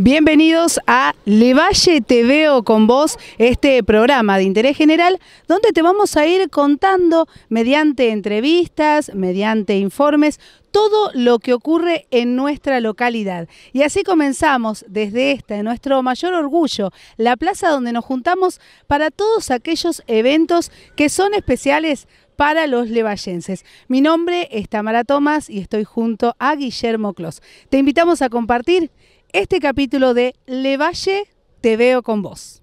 Bienvenidos a Levalle Te Veo con vos, este programa de interés general, donde te vamos a ir contando mediante entrevistas, mediante informes, todo lo que ocurre en nuestra localidad. Y así comenzamos desde esta, nuestro mayor orgullo, la plaza donde nos juntamos para todos aquellos eventos que son especiales para los levallenses. Mi nombre es Tamara Tomás y estoy junto a Guillermo Clos. Te invitamos a compartir este capítulo de Le Valle, te veo con vos.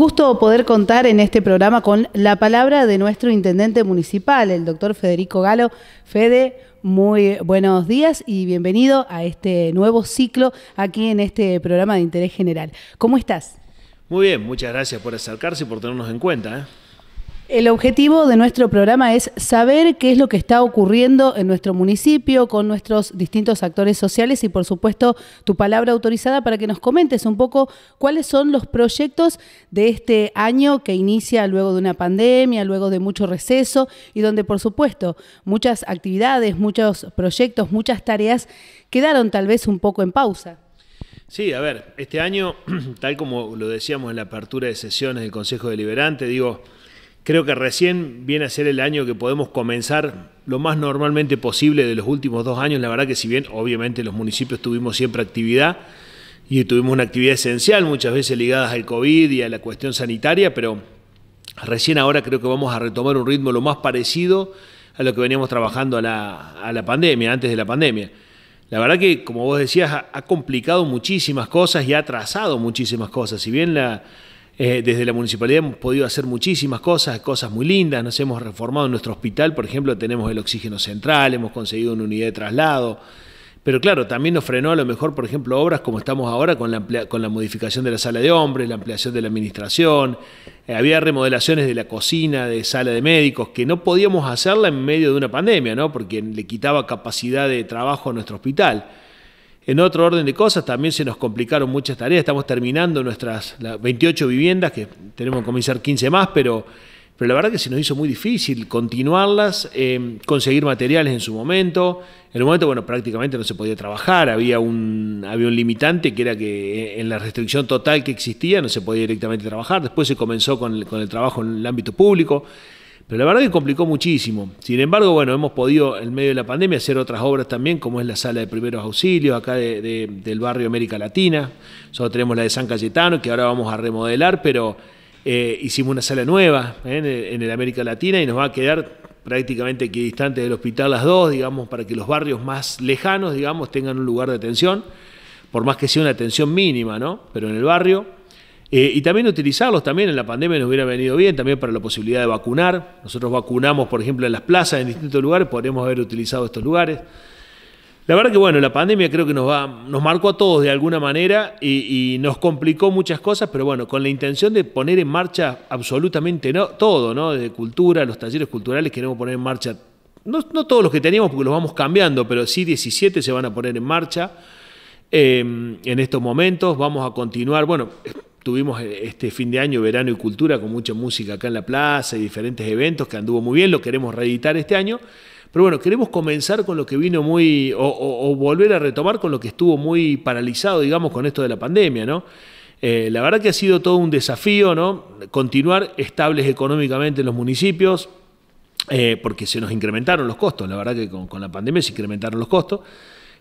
gusto poder contar en este programa con la palabra de nuestro intendente municipal, el doctor Federico Galo. Fede, muy buenos días y bienvenido a este nuevo ciclo aquí en este programa de interés general. ¿Cómo estás? Muy bien, muchas gracias por acercarse y por tenernos en cuenta. ¿eh? El objetivo de nuestro programa es saber qué es lo que está ocurriendo en nuestro municipio con nuestros distintos actores sociales y por supuesto tu palabra autorizada para que nos comentes un poco cuáles son los proyectos de este año que inicia luego de una pandemia, luego de mucho receso y donde por supuesto muchas actividades, muchos proyectos, muchas tareas quedaron tal vez un poco en pausa. Sí, a ver, este año, tal como lo decíamos en la apertura de sesiones del Consejo Deliberante, digo, Creo que recién viene a ser el año que podemos comenzar lo más normalmente posible de los últimos dos años. La verdad que si bien obviamente los municipios tuvimos siempre actividad y tuvimos una actividad esencial, muchas veces ligadas al COVID y a la cuestión sanitaria, pero recién ahora creo que vamos a retomar un ritmo lo más parecido a lo que veníamos trabajando a la, pandemia, antes de la pandemia. La verdad que, como vos decías, ha, ha complicado muchísimas cosas y ha atrasado muchísimas cosas. Si bien la, eh, desde la municipalidad hemos podido hacer muchísimas cosas, cosas muy lindas. Nos hemos reformado nuestro hospital, por ejemplo, tenemos el oxígeno central, hemos conseguido una unidad de traslado. Pero claro, también nos frenó a lo mejor, por ejemplo, obras como estamos ahora con la, con la modificación de la sala de hombres, la ampliación de la administración. Eh, había remodelaciones de la cocina, de sala de médicos, que no podíamos hacerla en medio de una pandemia, ¿no? Porque le quitaba capacidad de trabajo a nuestro hospital. En otro orden de cosas, también se nos complicaron muchas tareas. Estamos terminando nuestras 28 viviendas, que tenemos que comenzar 15 más, pero, pero la verdad que se nos hizo muy difícil continuarlas, em, conseguir materiales en su momento. En el momento, bueno, prácticamente no se podía trabajar, había un, había limitante que era que eh, en la restricción total que existía no se podía directamente trabajar. Después se comenzó con con el trabajo en el ámbito público. Pero la verdad que complicó muchísimo. Sin embargo, bueno, hemos podido en medio de la pandemia hacer otras obras también, como es la sala de primeros auxilios acá del barrio América Latina. Nosotros tenemos la de San Cayetano, que ahora vamos a remodelar, pero eh, hicimos una sala nueva ¿eh? en, el, América Latina y nos va a quedar prácticamente distante del hospital las dos, digamos, para que los barrios más lejanos, digamos, tengan un lugar de atención, por más que sea una atención mínima, ¿no? Pero en el barrio. Eh, y también utilizarlos, también en la pandemia nos hubiera venido bien, también para la posibilidad de vacunar. Nosotros vacunamos, por ejemplo, en las plazas, en distintos lugares, podríamos haber utilizado estos lugares. La verdad que bueno, la pandemia creo que nos, va, nos marcó a todos de alguna manera y, nos complicó muchas cosas, pero bueno, con la intención de poner en marcha absolutamente no, todo, ¿no? Desde cultura, los talleres culturales queremos poner en marcha, no, todos los que teníamos porque los vamos cambiando, pero sí 17 se van a poner en marcha. Eh, en estos momentos. Vamos a continuar. Bueno, tuvimos eh, este fin de año verano y cultura con mucha música acá en la plaza y diferentes eventos que anduvo muy bien, lo queremos reeditar este año. Pero bueno, queremos comenzar con lo que vino muy, o, volver a retomar con lo que estuvo muy paralizado, digamos, con esto de la pandemia, ¿no? Eh, la verdad que ha sido todo un desafío, ¿no? Continuar estables económicamente en los municipios, eh, porque se nos incrementaron los costos, la verdad que con la pandemia se incrementaron los costos.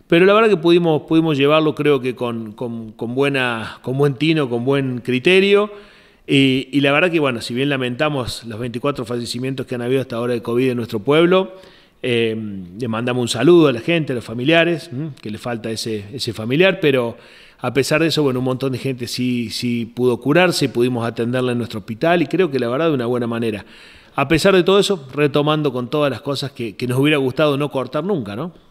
Pero la verdad que pudimos, pudimos llevarlo, creo que con, buena, buen tino, con buen criterio. Y, la verdad que, bueno, si bien lamentamos los 24 fallecimientos que han habido hasta ahora de COVID en nuestro pueblo, em, le mandamos un saludo a la gente, a los familiares, que le falta ese, ese familiar, pero a pesar de eso, bueno, un montón de gente sí, sí pudo curarse pudimos atenderla en nuestro hospital y creo que la verdad de una buena manera. A pesar de todo eso, retomando con todas las cosas que, que nos hubiera gustado no cortar nunca, ¿no?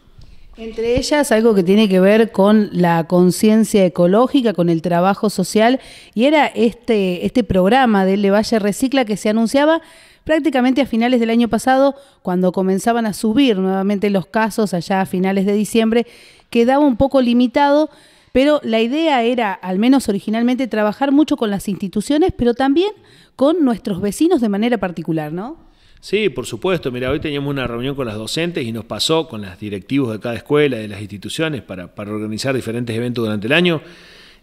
Entre ellas, algo que tiene que ver con la conciencia ecológica, con el trabajo social, y era este, este programa de Levalle Recicla que se anunciaba prácticamente a finales del año pasado, cuando comenzaban a subir nuevamente los casos allá a finales de diciembre, quedaba un poco limitado, pero la idea era, al menos originalmente, trabajar mucho con las instituciones, pero también con nuestros vecinos de manera particular, ¿no? Sí, por supuesto. Mira, hoy teníamos una reunión con las docentes y nos pasó con los directivos de cada escuela, de las instituciones, para, para organizar diferentes eventos durante el año.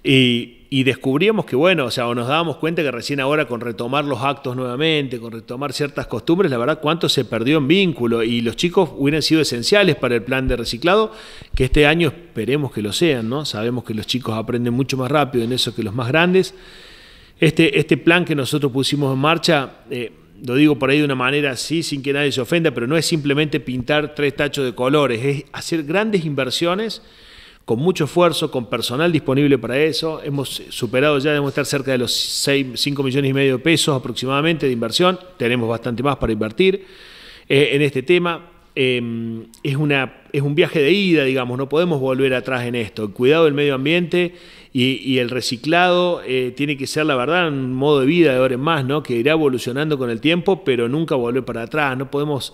Y, y, descubríamos que, bueno, o sea, o nos dábamos cuenta que recién ahora con retomar los actos nuevamente, con retomar ciertas costumbres, la verdad, cuánto se perdió en vínculo. Y los chicos hubieran sido esenciales para el plan de reciclado, que este año esperemos que lo sean, ¿no? Sabemos que los chicos aprenden mucho más rápido en eso que los más grandes. Este, este plan que nosotros pusimos en marcha... Eh, lo digo por ahí de una manera así, sin que nadie se ofenda, pero no es simplemente pintar tres tachos de colores, es hacer grandes inversiones con mucho esfuerzo, con personal disponible para eso. Hemos superado ya, debemos estar cerca de los 5 millones y medio de pesos aproximadamente de inversión. Tenemos bastante más para invertir eh, en este tema. Em, es, una, es un viaje de ida, digamos, no podemos volver atrás en esto. El cuidado del medio ambiente y, el reciclado eh, tiene que ser, la verdad, un modo de vida de ahora en más, ¿no? que irá evolucionando con el tiempo, pero nunca volver para atrás. No podemos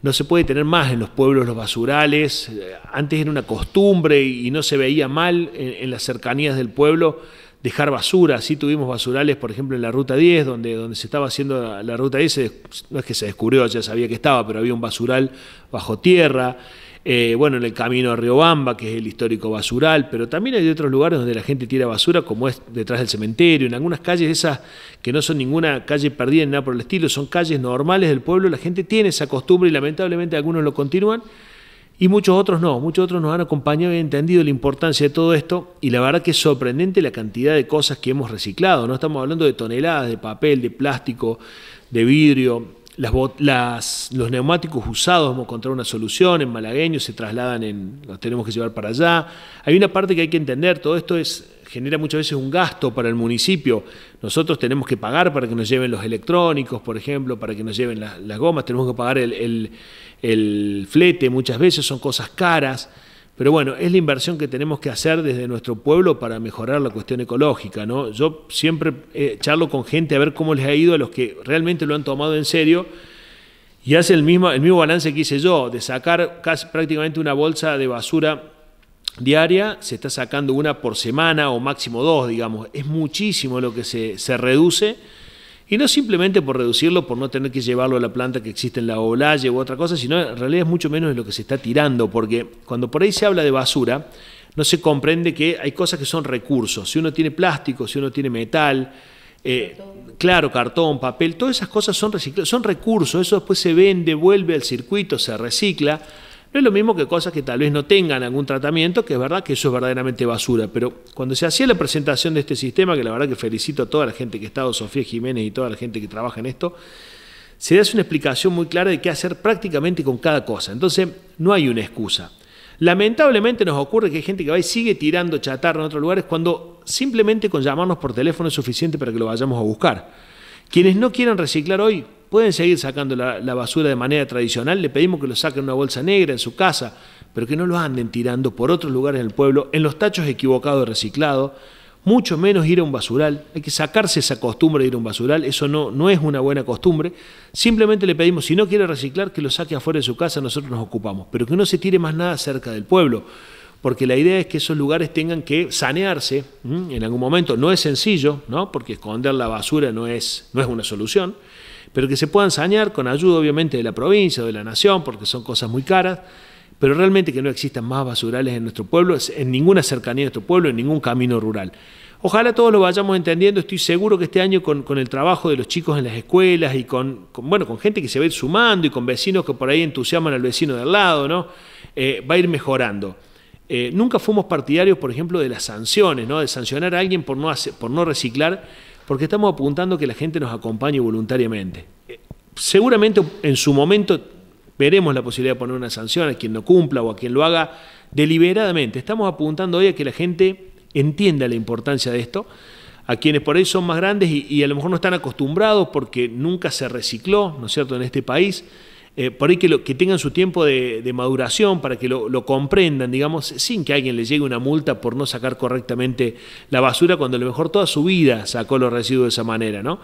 no se puede tener más en los pueblos los basurales. Eh, antes era una costumbre y no se veía mal en las cercanías del pueblo dejar basura. Así tuvimos basurales, por ejemplo, en la Ruta 10, donde, donde se estaba haciendo la, Ruta 10, no es que se descubrió, ya sabía que estaba, pero había un basural bajo tierra. Eh, bueno, en el camino a Riobamba, que es el histórico basural, pero también hay otros lugares donde la gente tira basura, como es detrás del cementerio, en algunas calles esas que no son ninguna calle perdida ni nada por el estilo, son calles normales del pueblo, la gente tiene esa costumbre y lamentablemente algunos lo continúan, y muchos otros no, muchos otros nos han acompañado y han entendido la importancia de todo esto y la verdad que es sorprendente la cantidad de cosas que hemos reciclado, no estamos hablando de toneladas de papel, de plástico, de vidrio, las, los neumáticos usados hemos encontrado una solución en malagueño, se trasladan en, los tenemos que llevar para allá. Hay una parte que hay que entender, todo esto es genera muchas veces un gasto para el municipio. Nosotros tenemos que pagar para que nos lleven los electrónicos, por ejemplo, para que nos lleven las, gomas, tenemos que pagar el, el, flete muchas veces, son cosas caras. Pero bueno, es la inversión que tenemos que hacer desde nuestro pueblo para mejorar la cuestión ecológica, ¿no? Yo siempre eh, charlo con gente a ver cómo les ha ido a los que realmente lo han tomado en serio y hace el mismo, el mismo balance que hice yo, de sacar casi, prácticamente una bolsa de basura diaria, se está sacando una por semana o máximo dos, digamos. Es muchísimo lo que se, reduce. Y no simplemente por reducirlo, por no tener que llevarlo a la planta que existe en la Olaye u otra cosa, sino en realidad es mucho menos de lo que se está tirando, porque cuando por ahí se habla de basura, no se comprende que hay cosas que son recursos. Si uno tiene plástico, si uno tiene metal, eh, claro, cartón, papel, todas esas cosas son reciclables, son recursos, eso después se vende, vuelve al circuito, se recicla. No es lo mismo que cosas que tal vez no tengan algún tratamiento, que es verdad que eso es verdaderamente basura, pero cuando se hacía la presentación de este sistema, que la verdad que felicito a toda la gente que ha estado, Sofía Jiménez y toda la gente que trabaja en esto, se hace una explicación muy clara de qué hacer prácticamente con cada cosa. Entonces, no hay una excusa. Lamentablemente nos ocurre que hay gente que va y sigue tirando chatarra en otros lugares cuando simplemente con llamarnos por teléfono es suficiente para que lo vayamos a buscar. Quienes no quieran reciclar hoy pueden seguir sacando la, basura de manera tradicional, le pedimos que lo saquen en una bolsa negra en su casa, pero que no lo anden tirando por otros lugares del pueblo, en los tachos equivocados de reciclado, mucho menos ir a un basural, hay que sacarse esa costumbre de ir a un basural, eso no, no es una buena costumbre, simplemente le pedimos, si no quiere reciclar, que lo saque afuera de su casa, nosotros nos ocupamos, pero que no se tire más nada cerca del pueblo porque la idea es que esos lugares tengan que sanearse en algún momento. No es sencillo, ¿no? porque esconder la basura no es, no es una solución, pero que se puedan sanear con ayuda obviamente de la provincia o de la nación, porque son cosas muy caras, pero realmente que no existan más basurales en nuestro pueblo, en ninguna cercanía de nuestro pueblo, en ningún camino rural. Ojalá todos lo vayamos entendiendo, estoy seguro que este año con, con el trabajo de los chicos en las escuelas y con, bueno, con gente que se va a ir sumando y con vecinos que por ahí entusiasman al vecino del lado, ¿no? Eh, va a ir mejorando. Eh, nunca fuimos partidarios, por ejemplo, de las sanciones, de sancionar a alguien por no, reciclar, porque estamos apuntando que la gente nos acompañe voluntariamente. seguramente en su momento veremos la posibilidad de poner una sanción a quien no cumpla o a quien lo haga deliberadamente. Estamos apuntando hoy a que la gente entienda la importancia de esto, a quienes por ahí son más grandes y, y a lo mejor no están acostumbrados porque nunca se recicló, ¿no es cierto?, en este país. Eh, por ahí que, lo, que tengan su tiempo de, maduración para que lo, comprendan, digamos, sin que a alguien le llegue una multa por no sacar correctamente la basura cuando a lo mejor toda su vida sacó los residuos de esa manera, ¿no?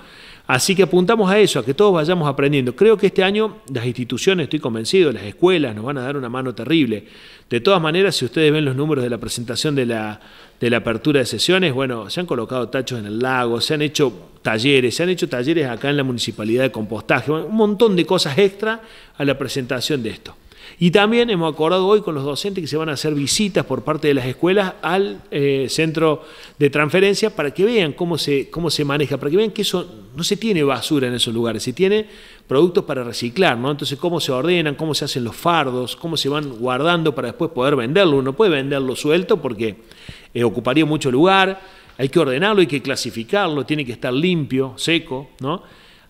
Así que apuntamos a eso, a que todos vayamos aprendiendo. Creo que este año las instituciones, estoy convencido, las escuelas nos van a dar una mano terrible. De todas maneras, si ustedes ven los números de la presentación de la, apertura de sesiones, bueno, se han colocado tachos en el lago, se han hecho talleres, se han hecho talleres acá en la municipalidad de compostaje, un montón de cosas extra a la presentación de esto. Y también hemos acordado hoy con los docentes que se van a hacer visitas por parte de las escuelas al eh, centro de transferencia para que vean cómo se, cómo se maneja, para que vean que eso no se tiene basura en esos lugares, se tiene productos para reciclar, ¿no? Entonces, cómo se ordenan, cómo se hacen los fardos, cómo se van guardando para después poder venderlo. Uno puede venderlo suelto porque eh, ocuparía mucho lugar, hay que ordenarlo, hay que clasificarlo, tiene que estar limpio, seco, ¿no?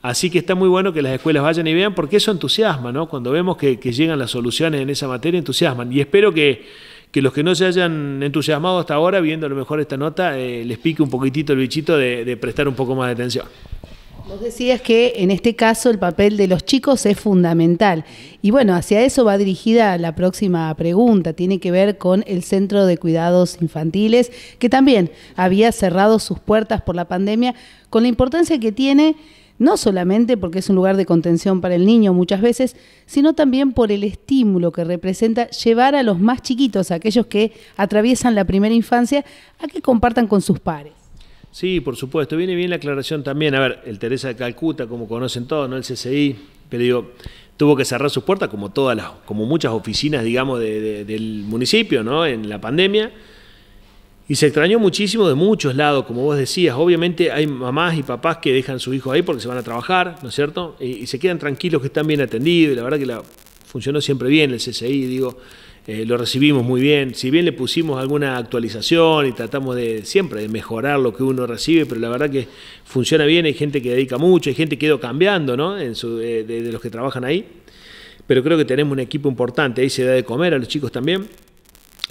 Así que está muy bueno que las escuelas vayan y vean, porque eso entusiasma, ¿no? Cuando vemos que, llegan las soluciones en esa materia, entusiasman. Y espero que, los que no se hayan entusiasmado hasta ahora, viendo a lo mejor esta nota, eh, les pique un poquitito el bichito de, de prestar un poco más de atención. Vos decías que en este caso el papel de los chicos es fundamental. Y bueno, hacia eso va dirigida la próxima pregunta. Tiene que ver con el Centro de Cuidados Infantiles, que también había cerrado sus puertas por la pandemia, con la importancia que tiene no solamente porque es un lugar de contención para el niño muchas veces, sino también por el estímulo que representa llevar a los más chiquitos, aquellos que atraviesan la primera infancia, a que compartan con sus pares. Sí, por supuesto, viene bien la aclaración también. A ver, el Teresa de Calcuta, como conocen todos, ¿no? El CCI, pero digo, tuvo que cerrar sus puertas como todas las, como muchas oficinas, digamos, del municipio, ¿no? En la pandemia y se extrañó muchísimo de muchos lados, como vos decías. Obviamente hay mamás y papás que dejan sus hijos ahí porque se van a trabajar, ¿no es cierto? Y, se quedan tranquilos que están bien atendidos. Y la verdad que la, funcionó siempre bien el CCI, digo, eh, lo recibimos muy bien. Si bien le pusimos alguna actualización y tratamos de siempre de mejorar lo que uno recibe, pero la verdad que funciona bien. Hay gente que dedica mucho, hay gente que ha cambiando, ¿no? En su, eh, de los que trabajan ahí. Pero creo que tenemos un equipo importante. Ahí se da de comer a los chicos también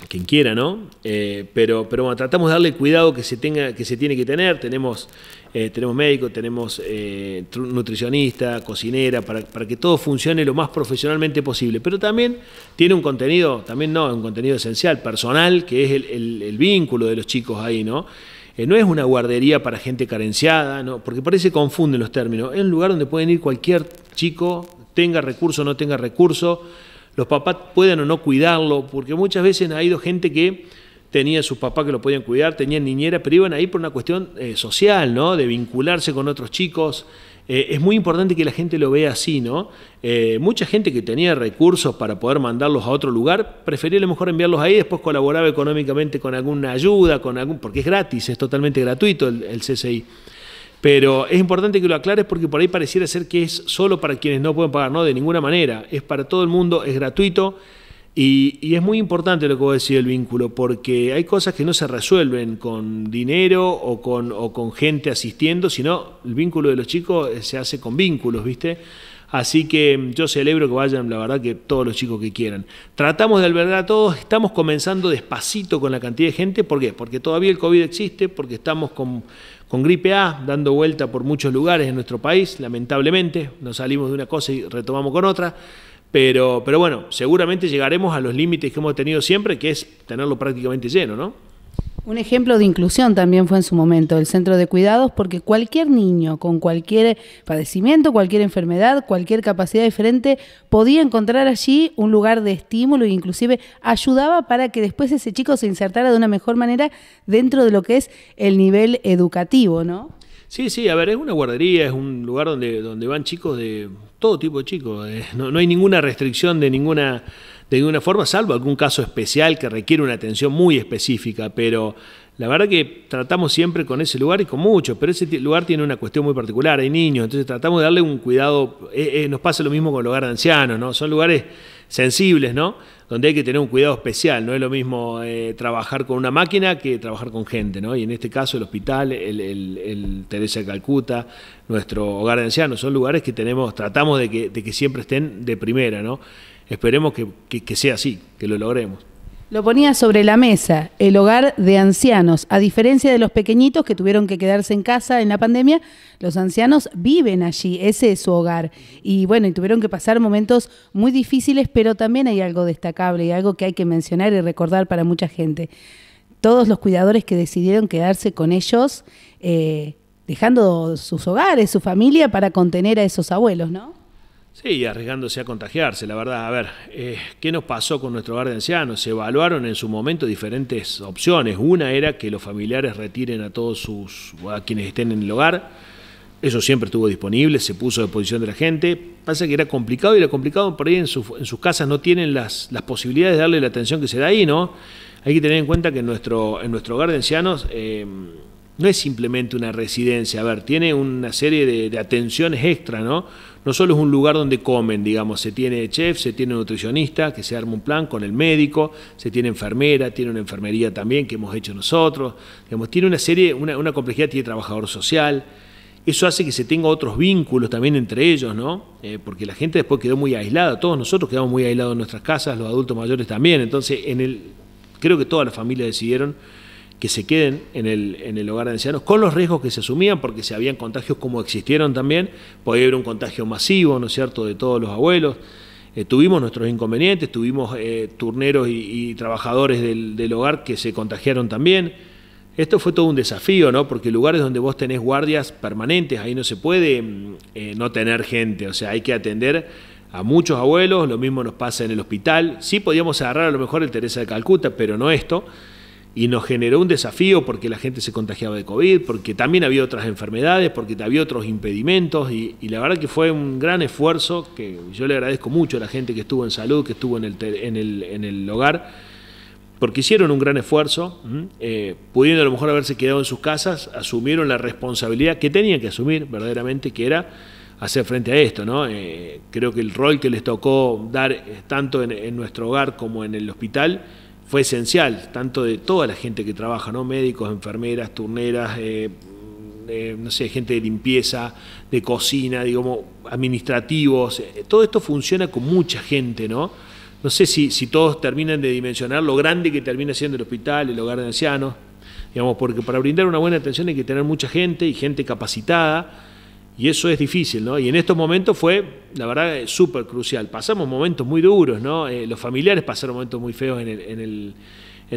quien quiera, ¿no? Eh, pero, pero bueno, tratamos de darle cuidado que se tenga, que se tiene que tener. Tenemos, eh, tenemos médico, tenemos eh, nutricionista, cocinera, para, que todo funcione lo más profesionalmente posible. Pero también tiene un contenido, también no, un contenido esencial, personal, que es el, vínculo de los chicos ahí, ¿no? Eh, no es una guardería para gente carenciada, ¿no? porque parece que confunden los términos. Es un lugar donde pueden ir cualquier chico, tenga recurso o no tenga recurso los papás puedan o no cuidarlo, porque muchas veces ha ido gente que tenía a sus papás que lo podían cuidar, tenían niñera, pero iban ahí por una cuestión eh, social, ¿no? De vincularse con otros chicos. Eh, es muy importante que la gente lo vea así, ¿no? Eh, mucha gente que tenía recursos para poder mandarlos a otro lugar, prefería a lo mejor enviarlos ahí, después colaboraba económicamente con alguna ayuda, con algún, porque es gratis, es totalmente gratuito el, el CCI. Pero es importante que lo aclares porque por ahí pareciera ser que es solo para quienes no pueden pagar, no, de ninguna manera. Es para todo el mundo, es gratuito. Y, es muy importante lo que vos decís el vínculo, porque hay cosas que no se resuelven con dinero o con, o con gente asistiendo, sino el vínculo de los chicos eh, se hace con vínculos, ¿viste? Así que yo celebro que vayan, la verdad, que todos los chicos que quieran. Tratamos de albergar a todos, estamos comenzando despacito con la cantidad de gente. ¿Por qué? Porque todavía el COVID existe, porque estamos con, gripe A dando vuelta por muchos lugares en nuestro país, lamentablemente. Nos salimos de una cosa y retomamos con otra. Pero, pero bueno, seguramente llegaremos a los límites que hemos tenido siempre, que es tenerlo prácticamente lleno, ¿no? Un ejemplo de inclusión también fue en su momento el centro de cuidados, porque cualquier niño con cualquier padecimiento, cualquier enfermedad, cualquier capacidad diferente, podía encontrar allí un lugar de estímulo e inclusive ayudaba para que después ese chico se insertara de una mejor manera dentro de lo que es el nivel educativo, ¿no? Sí, sí, a ver, es una guardería, es un lugar donde, donde van chicos de todo tipo de chicos, eh, no hay ninguna restricción de ninguna de alguna forma, salvo algún caso especial que requiere una atención muy específica, pero la verdad que tratamos siempre con ese lugar y con muchos, pero ese lugar tiene una cuestión muy particular, hay niños, entonces tratamos de darle un cuidado, eh, eh, nos pasa lo mismo con el hogar de ancianos, ¿no? Son lugares sensibles, ¿no? Donde hay que tener un cuidado especial, no es lo mismo eh, trabajar con una máquina que trabajar con gente, ¿no? Y en este caso el hospital, el, Teresa Calcuta, nuestro hogar de ancianos, son lugares que tenemos, tratamos de que, de que siempre estén de primera, ¿no? Esperemos que, sea así, que lo logremos. Lo ponía sobre la mesa, el hogar de ancianos. A diferencia de los pequeñitos que tuvieron que quedarse en casa en la pandemia, los ancianos viven allí, ese es su hogar. Y bueno, y tuvieron que pasar momentos muy difíciles, pero también hay algo destacable y algo que hay que mencionar y recordar para mucha gente. Todos los cuidadores que decidieron quedarse con ellos, eh, dejando sus hogares, su familia, para contener a esos abuelos, ¿no? Sí, arriesgándose a contagiarse, la verdad. A ver, eh, ¿qué nos pasó con nuestro hogar de ancianos? Se evaluaron en su momento diferentes opciones. Una era que los familiares retiren a todos sus, a quienes estén en el hogar. Eso siempre estuvo disponible, se puso a disposición de la gente. Pasa que era complicado y era complicado por ahí en, sus casas no tienen las, posibilidades de darle la atención que se da ahí, ¿no? Hay que tener en cuenta que en nuestro, en nuestro hogar de ancianos... Eh, no es simplemente una residencia, a ver, tiene una serie de, de atenciones extra, ¿no? no solo es un lugar donde comen, digamos, se tiene chef, se tiene nutricionista, que se arma un plan con el médico, se tiene enfermera, tiene una enfermería también que hemos hecho nosotros, digamos, tiene una serie, una, complejidad, tiene trabajador social. Eso hace que se tenga otros vínculos también entre ellos, ¿no? Eh, porque la gente después quedó muy aislada, todos nosotros quedamos muy aislados en nuestras casas, los adultos mayores también, entonces en el, creo que toda la familia decidieron que se queden en el, en el hogar de ancianos, con los riesgos que se asumían, porque si habían contagios como existieron también, podía haber un contagio masivo, ¿no es cierto?, de todos los abuelos. Eh, tuvimos nuestros inconvenientes, tuvimos eh, turneros y, trabajadores del, hogar que se contagiaron también. Esto fue todo un desafío, ¿no? Porque lugares donde vos tenés guardias permanentes, ahí no se puede mm, eh, no tener gente, o sea, hay que atender a muchos abuelos, lo mismo nos pasa en el hospital. Sí podíamos agarrar a lo mejor el Teresa de Calcuta, pero no esto y nos generó un desafío porque la gente se contagiaba de COVID, porque también había otras enfermedades, porque había otros impedimentos y, la verdad que fue un gran esfuerzo que yo le agradezco mucho a la gente que estuvo en salud, que estuvo en el, en el, en el hogar, porque hicieron un gran esfuerzo, eh, pudiendo a lo mejor haberse quedado en sus casas, asumieron la responsabilidad que tenían que asumir verdaderamente, que era hacer frente a esto. ¿no? Eh, creo que el rol que les tocó dar eh, tanto en, en nuestro hogar como en el hospital, fue esencial, tanto de toda la gente que trabaja, ¿no? Médicos, enfermeras, turneras, eh, eh, no sé, gente de limpieza, de cocina, digamos, administrativos. Eh, todo esto funciona con mucha gente, ¿no? No sé si, si todos terminan de dimensionar lo grande que termina siendo el hospital, el hogar de ancianos, digamos, porque para brindar una buena atención hay que tener mucha gente y gente capacitada y eso es difícil, ¿no? Y en estos momentos fue, la verdad, súper crucial. Pasamos momentos muy duros, ¿no? Eh, los familiares pasaron momentos muy feos en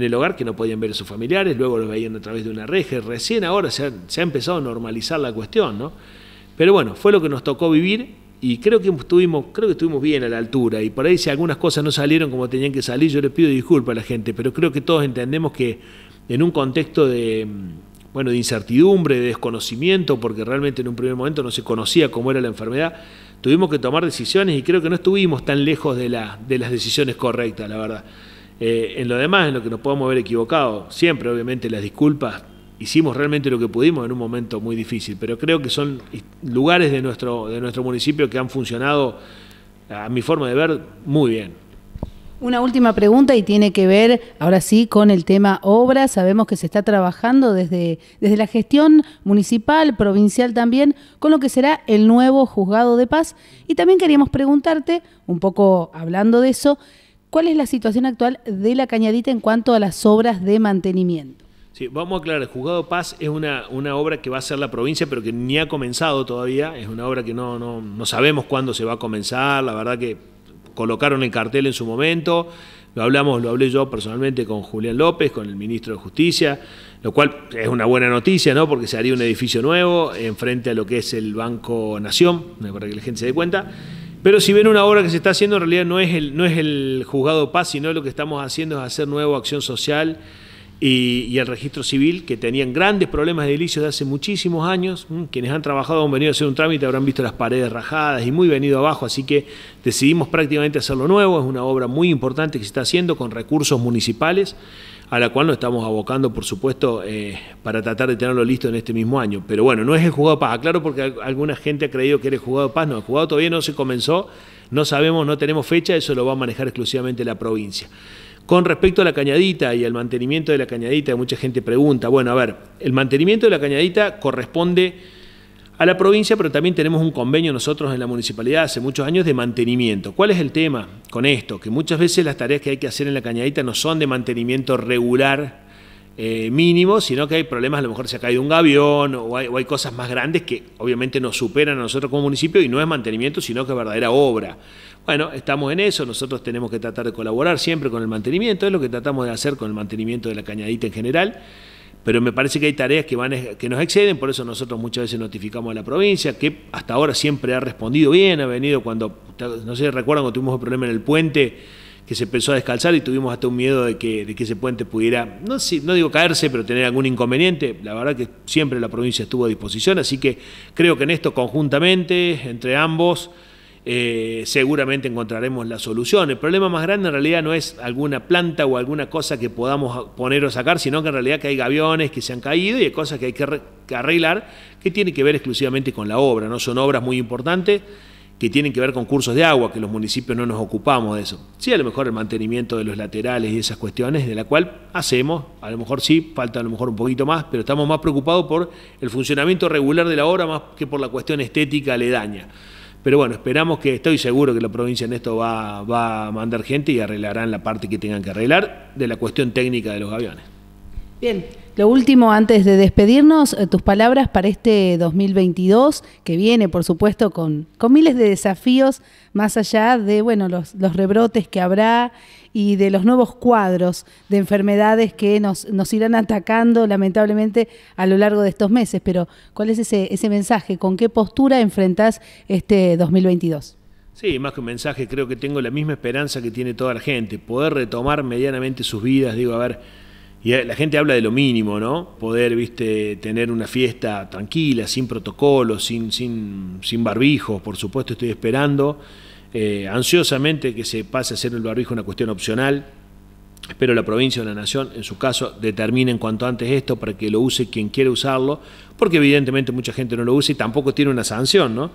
el, hogar que no podían ver a sus familiares, luego los veían a través de una reja. Recién ahora se ha, empezado a normalizar la cuestión, ¿no? Pero bueno, fue lo que nos tocó vivir y creo que estuvimos, creo que estuvimos bien a la altura. Y por ahí si algunas cosas no salieron como tenían que salir, yo les pido disculpas a la gente, pero creo que todos entendemos que en un contexto de bueno, de incertidumbre, de desconocimiento, porque realmente en un primer momento no se conocía cómo era la enfermedad, tuvimos que tomar decisiones y creo que no estuvimos tan lejos de, la, de las decisiones correctas, la verdad. Eh, en lo demás, en lo que nos podemos haber equivocado, siempre obviamente las disculpas, hicimos realmente lo que pudimos en un momento muy difícil, pero creo que son lugares de nuestro, de nuestro municipio que han funcionado, a mi forma de ver, muy bien. Una última pregunta y tiene que ver ahora sí con el tema obras. Sabemos que se está trabajando desde, desde la gestión municipal, provincial también, con lo que será el nuevo juzgado de paz. Y también queríamos preguntarte, un poco hablando de eso, ¿cuál es la situación actual de la cañadita en cuanto a las obras de mantenimiento? Sí, vamos a aclarar, el Juzgado de Paz es una, una, obra que va a ser la provincia, pero que ni ha comenzado todavía, es una obra que no, no, no sabemos cuándo se va a comenzar, la verdad que colocaron el cartel en su momento. Lo hablamos, lo hablé yo personalmente con Julián López, con el ministro de Justicia, lo cual es una buena noticia, ¿no? Porque se haría un edificio nuevo enfrente a lo que es el Banco Nación, para que la gente se dé cuenta. Pero si ven una obra que se está haciendo, en realidad no es el, no es el juzgado paz, sino lo que estamos haciendo es hacer nueva acción social y, el registro civil, que tenían grandes problemas de edilicio de hace muchísimos años. Mm, quienes han trabajado han venido a hacer un trámite, habrán visto las paredes rajadas y muy venido abajo, así que decidimos prácticamente hacerlo nuevo. Es una obra muy importante que se está haciendo con recursos municipales, a la cual nos estamos abocando, por supuesto, eh, para tratar de tenerlo listo en este mismo año. Pero bueno, no es el jugado de paz, aclaro porque alguna gente ha creído que era el jugado de paz, no, el jugado todavía no se comenzó, no sabemos, no tenemos fecha, eso lo va a manejar exclusivamente la provincia. Con respecto a la cañadita y al mantenimiento de la cañadita, mucha gente pregunta, bueno, a ver, el mantenimiento de la cañadita corresponde a la provincia, pero también tenemos un convenio nosotros en la municipalidad hace muchos años de mantenimiento. ¿Cuál es el tema con esto? Que muchas veces las tareas que hay que hacer en la cañadita no son de mantenimiento regular eh, mínimo, sino que hay problemas, a lo mejor se ha caído un gavión o hay, o hay cosas más grandes que obviamente nos superan a nosotros como municipio y no es mantenimiento, sino que es verdadera obra. Bueno, estamos en eso, nosotros tenemos que tratar de colaborar siempre con el mantenimiento, es lo que tratamos de hacer con el mantenimiento de la cañadita en general, pero me parece que hay tareas que, van, que nos exceden, por eso nosotros muchas veces notificamos a la provincia, que hasta ahora siempre ha respondido bien, ha venido cuando, no sé si recuerdan cuando tuvimos un problema en el puente, que se empezó a descalzar y tuvimos hasta un miedo de que, de que ese puente pudiera, no, no digo caerse, pero tener algún inconveniente. La verdad que siempre la provincia estuvo a disposición, así que creo que en esto conjuntamente, entre ambos, eh, seguramente encontraremos la solución. El problema más grande en realidad no es alguna planta o alguna cosa que podamos poner o sacar, sino que en realidad que hay gaviones que se han caído y hay cosas que hay que, arreglar que tienen que ver exclusivamente con la obra, no son obras muy importantes que tienen que ver con cursos de agua, que los municipios no nos ocupamos de eso. Sí, a lo mejor el mantenimiento de los laterales y esas cuestiones, de la cual hacemos, a lo mejor sí, falta a lo mejor un poquito más, pero estamos más preocupados por el funcionamiento regular de la obra más que por la cuestión estética aledaña. Pero bueno, esperamos que, estoy seguro que la provincia en esto va, a mandar gente y arreglarán la parte que tengan que arreglar de la cuestión técnica de los aviones. Bien. Lo último, antes de despedirnos, eh, tus palabras para este 2022, que viene, por supuesto, con, con miles de desafíos, más allá de bueno, los, rebrotes que habrá y de los nuevos cuadros de enfermedades que nos, nos irán atacando, lamentablemente, a lo largo de estos meses. Pero, ¿cuál es ese, ese mensaje? ¿Con qué postura enfrentás este 2022? Sí, más que un mensaje, creo que tengo la misma esperanza que tiene toda la gente, poder retomar medianamente sus vidas, digo, a ver y la gente habla de lo mínimo, ¿no? Poder, viste, tener una fiesta tranquila, sin protocolos, sin, sin, sin barbijos, por supuesto estoy esperando eh, ansiosamente que se pase a hacer el barbijo una cuestión opcional. Espero la provincia o la nación, en su caso, determinen cuanto antes esto para que lo use quien quiera usarlo, porque evidentemente mucha gente no lo usa y tampoco tiene una sanción, ¿no?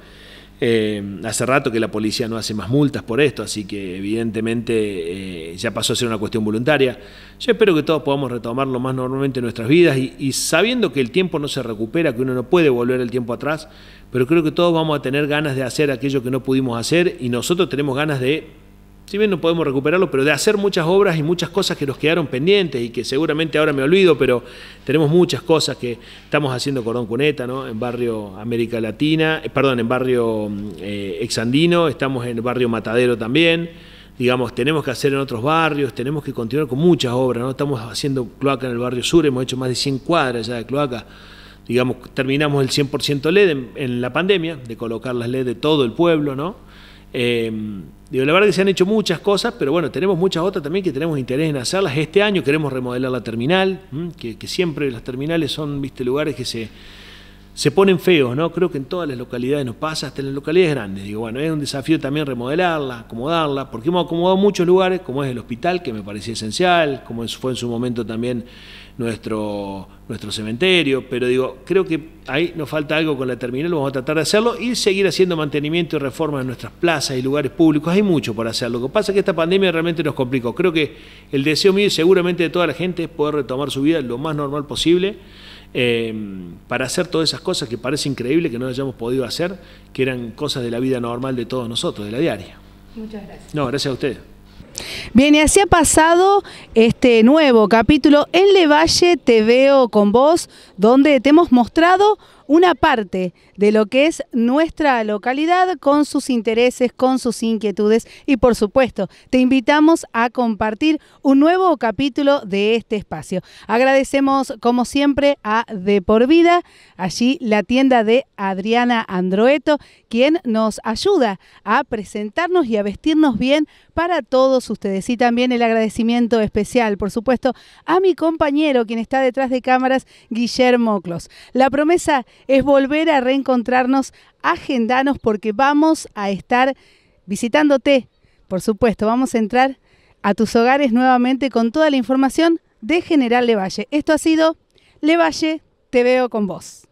Eh, hace rato que la policía no hace más multas por esto, así que evidentemente eh, ya pasó a ser una cuestión voluntaria. Yo espero que todos podamos retomar lo más normalmente en nuestras vidas y, sabiendo que el tiempo no se recupera, que uno no puede volver el tiempo atrás, pero creo que todos vamos a tener ganas de hacer aquello que no pudimos hacer y nosotros tenemos ganas de si bien no podemos recuperarlo, pero de hacer muchas obras y muchas cosas que nos quedaron pendientes y que seguramente ahora me olvido, pero tenemos muchas cosas que estamos haciendo cordón cuneta, ¿no? En barrio América Latina, eh, perdón, en barrio mm, eh, exandino, estamos en el barrio Matadero también, digamos, tenemos que hacer en otros barrios, tenemos que continuar con muchas obras, ¿no? Estamos haciendo cloaca en el barrio sur, hemos hecho más de 100 cuadras ya de cloaca, digamos, terminamos el 100% LED en, en la pandemia, de colocar las LED de todo el pueblo, ¿no? Em, digo, la verdad que se han hecho muchas cosas, pero bueno, tenemos muchas otras también que tenemos interés en hacerlas. Este año queremos remodelar la terminal, que, que siempre las terminales son, viste, lugares que se se ponen feos, ¿no? Creo que en todas las localidades nos pasa, hasta en las localidades grandes. Digo, bueno, es un desafío también remodelarla, acomodarla, porque hemos acomodado muchos lugares, como es el hospital, que me parecía esencial, como fue en su momento también nuestro, nuestro cementerio, pero digo, creo que ahí nos falta algo con la terminal, vamos a tratar de hacerlo y seguir haciendo mantenimiento y reformas en nuestras plazas y lugares públicos, hay mucho por hacer, lo que pasa es que esta pandemia realmente nos complicó, creo que el deseo mío y seguramente de toda la gente es poder retomar su vida lo más normal posible, Em, para hacer todas esas cosas que parece increíble que no hayamos podido hacer, que eran cosas de la vida normal de todos nosotros, de la diaria. Muchas gracias. No, gracias a ustedes. Bien, y así ha pasado este nuevo capítulo en Levalle Te Veo con Vos, donde te hemos mostrado una parte de lo que es nuestra localidad con sus intereses, con sus inquietudes y por supuesto te invitamos a compartir un nuevo capítulo de este espacio. Agradecemos como siempre a De Por Vida, allí la tienda de Adriana Androeto, quien nos ayuda a presentarnos y a vestirnos bien para todos ustedes. Y también el agradecimiento especial, por supuesto, a mi compañero, quien está detrás de cámaras, Guillermo Clos. La promesa es volver a reencontrarnos, agendanos porque vamos a estar visitándote. Por supuesto, vamos a entrar a tus hogares nuevamente con toda la información de General Levalle. Esto ha sido Levalle, te veo con vos.